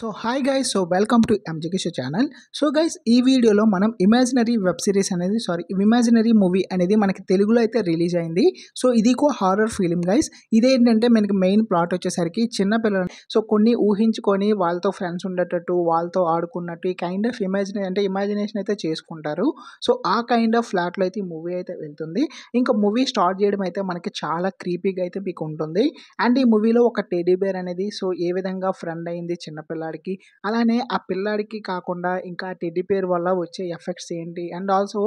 so hi guys so welcome to ఎంజికిషో channel so guys ఈ వీడియోలో మనం ఇమాజినరీ వెబ్ సిరీస్ అనేది సారీ ఇమాజినరీ మూవీ అనేది మనకి తెలుగులో అయితే రిలీజ్ అయింది సో ఇది కో హారర్ ఫిలిం గైస్ ఇదేంటంటే మనకి మెయిన్ ప్లాట్ వచ్చేసరికి చిన్న పిల్లలు సో కొన్ని ఊహించుకొని వాళ్ళతో ఫ్రెండ్స్ ఉండేటట్టు వాళ్ళతో ఆడుకున్నట్టు ఈ కైండ్ ఆఫ్ ఇమాజినే అంటే ఇమాజినేషన్ అయితే చేసుకుంటారు సో ఆ కైండ్ ఆఫ్ ఫ్లాట్లో అయితే ఈ మూవీ అయితే వెళ్తుంది ఇంకా మూవీ స్టార్ట్ చేయడం అయితే మనకి చాలా క్రీపీగా అయితే మీకు ఉంటుంది అండ్ ఈ మూవీలో ఒక టెడీ బేర్ అనేది సో ఏ విధంగా ఫ్రెండ్ అయింది చిన్నపిల్ల పిల్లాడికి అలానే ఆ పిల్లాడికి కాకుండా ఇంకా టెడ్డీ పేరు వల్ల వచ్చే ఎఫెక్ట్స్ ఏంటి అండ్ ఆల్సో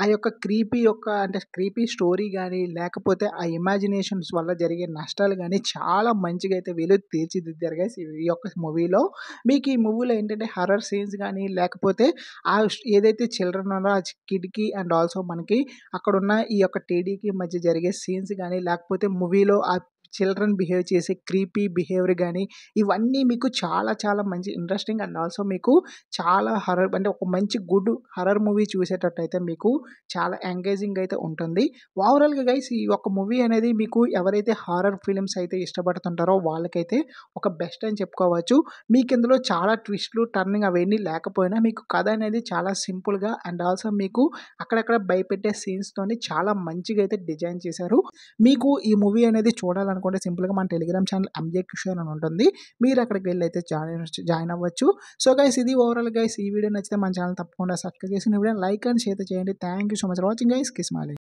ఆ యొక్క క్రీపీ యొక్క అంటే క్రీపీ స్టోరీ కానీ లేకపోతే ఆ ఇమాజినేషన్స్ వల్ల జరిగే నష్టాలు కానీ చాలా మంచిగా అయితే వీళ్ళు తీర్చిదిద్దారు గైస్ ఈ యొక్క మూవీలో మీకు ఈ మూవీలో ఏంటంటే హర్రర్ సీన్స్ కానీ లేకపోతే ఆ ఏదైతే చిల్డ్రన్ ఉన్నారో ఆ కిడ్కి అండ్ ఆల్సో మనకి అక్కడున్న ఈ యొక్క టీడీకి మధ్య జరిగే సీన్స్ కానీ లేకపోతే మూవీలో ఆ చిల్డ్రన్ బిహేవ్ చేసే క్రీపీ బిహేవియర్ కానీ ఇవన్నీ మీకు చాలా చాలా మంచి ఇంట్రెస్టింగ్ అండ్ ఆల్సో మీకు చాలా హర్రర్ అంటే ఒక మంచి గుడ్ హర్రర్ మూవీ చూసేటట్టయితే మీకు చాలా ఎంగేజింగ్ అయితే ఉంటుంది ఓవరాల్గా గైస్ ఈ ఒక మూవీ అనేది మీకు ఎవరైతే హారర్ ఫిలిమ్స్ అయితే ఇష్టపడుతుంటారో వాళ్ళకైతే ఒక బెస్ట్ అని చెప్పుకోవచ్చు మీకు ఇందులో చాలా ట్విస్ట్లు టర్నింగ్ అవన్నీ లేకపోయినా మీకు కథ అనేది చాలా సింపుల్గా అండ్ ఆల్సో మీకు అక్కడక్కడ భయపెట్టే సీన్స్తో చాలా మంచిగా అయితే డిజైన్ చేశారు మీకు ఈ మూవీ అనేది చూడాలని అనుకుంటే సింపుల్గా మన టెలిగ్రామ్ ఛానల్ ఎంజే కిషోర్ అని ఉంటుంది మీరు అక్కడికి వెళ్ళి అయితే జాయిన్ జాయిన్ అవ్వచ్చు సో గైస్ ఇది ఓవరాల్ గైస్ ఈ వీడియో నచ్చితే మన ఛానల్ తప్పకుండా సబ్స్క్రైబ్ చేసి వీడియో లైక్ అండ్ షేర్ చేయండి thank you so much watching guys కిస్మాలి